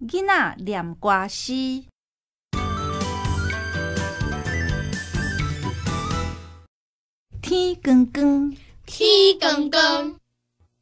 囡仔念歌词：天光光，天光光，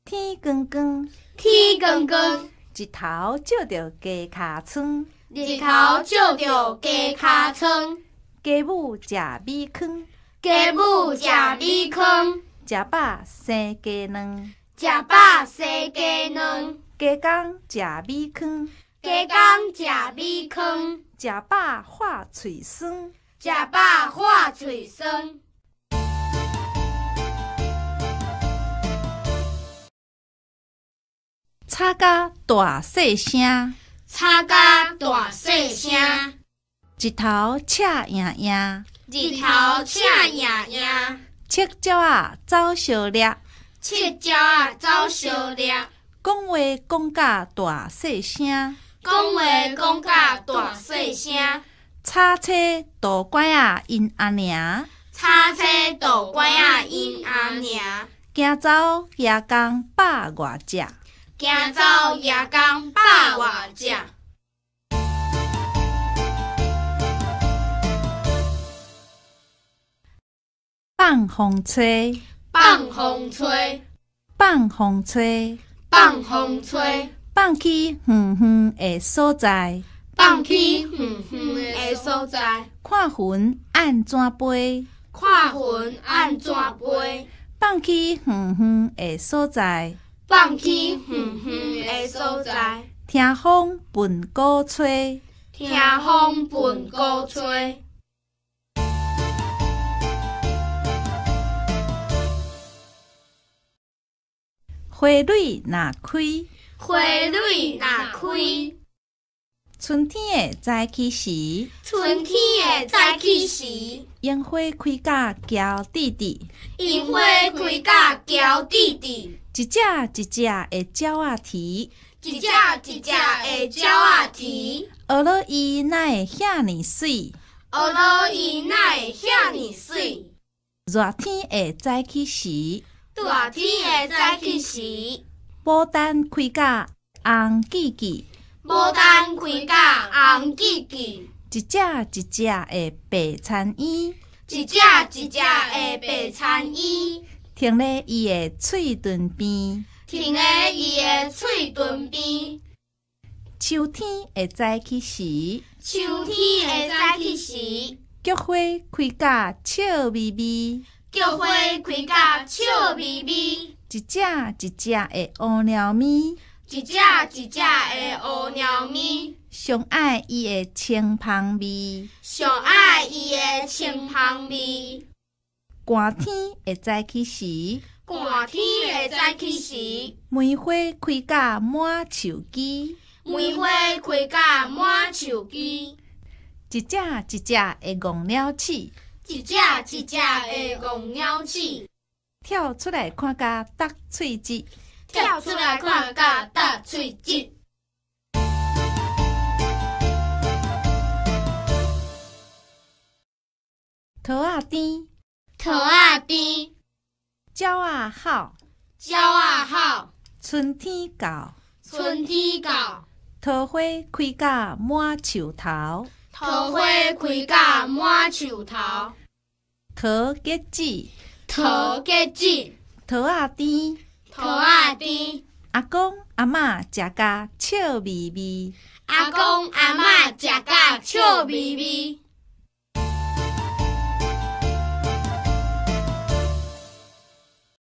天光光，天光光。一头照着鸡脚村，日头照着鸡脚村。鸡母食米糠，鸡母食米糠，食饱生鸡卵，食饱生鸡卵。鸡公食米糠。加工食米糠，食饱化嘴酸，食饱化嘴酸。吵架大细声，吵架大细声。一头赤呀呀，一头赤呀呀。七脚啊走小猎，七脚啊走小猎。讲话讲甲大细声。讲话讲到大细声，叉车倒拐啊，因阿娘，叉车倒关啊，因阿娘，行走夜工百外只，行走夜工百外只，放风吹，放风吹，放风吹，放风吹。放去远远的所在，放去远远的所在，看云安怎飞，看云安怎飞。放去远远的所在，放去远远的所在，听风闻鼓吹，听风闻鼓吹。花蕊若开。花蕊若开，春天的早起时。春天的早起时，樱花开甲娇滴滴。樱花开甲娇滴滴，一只一只的鸟仔啼，一只一只的鸟仔啼。学了伊那会遐尼水，学了伊那会遐尼水。热天的早起时，热天的早起时。牡丹开甲红唧唧，牡丹开甲红唧唧。一只一只的白蚕衣，一只一只的白蚕衣，停咧伊的喙唇边，停咧伊的喙唇边。秋天的早起时，秋天的早起时，菊花开甲笑眯眯，菊花开甲笑眯眯。一只一只的乌鸟咪，一只一只的乌鸟咪，最爱伊的青芳味，相爱伊的青芳味。寒天的早起时，寒天的早起时，梅花开甲满树枝，梅花开甲满树枝。一只一只的黄鸟翅，一只一只的黄鸟翅。跳出来看家搭喙子，跳出来看家搭喙子。桃啊甜，桃啊甜，鸟啊好，鸟啊好。春天到，春天到，桃花开甲满树头，桃花开甲满树头。桃结子。土鸡鸡，土阿甜，土阿甜。阿公阿嬷食到笑眯眯，阿公阿嬷食到笑眯眯。